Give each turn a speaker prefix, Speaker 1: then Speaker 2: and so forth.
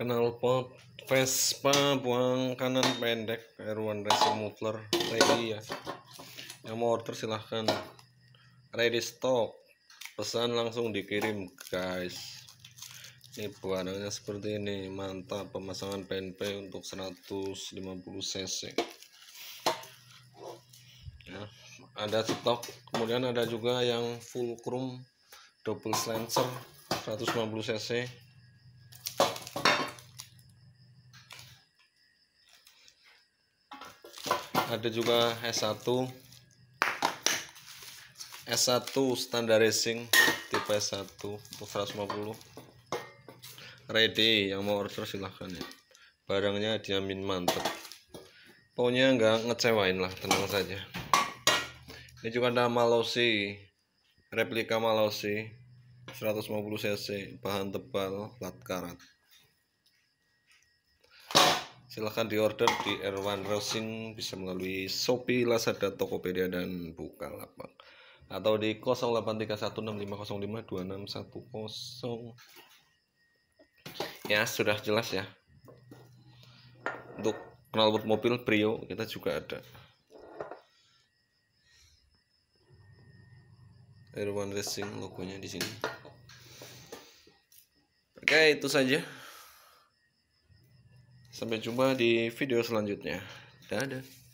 Speaker 1: kenal knalpot Vespa buang kanan pendek R1 Racing Muffler ready ya yang mau order silahkan ready stock pesan langsung dikirim guys ini buahannya seperti ini mantap pemasangan PNP untuk 150 cc ya, ada stok kemudian ada juga yang full chrome double slancer 150 cc ada juga S1 S1 standar racing tipe S1 150 ready yang mau order silahkan ya barangnya diamin mantep. pokoknya nggak ngecewain lah tenang saja ini juga ada Malosi replika Malosi 150 cc bahan tebal plat karat silahkan diorder di R1 Racing bisa melalui Shopee, Lazada, Tokopedia, dan Bukalapak atau di 083165052610 ya sudah jelas ya untuk knalpot mobil Brio kita juga ada R1 Racing logonya di sini oke itu saja Sampai jumpa di video selanjutnya. Dadah.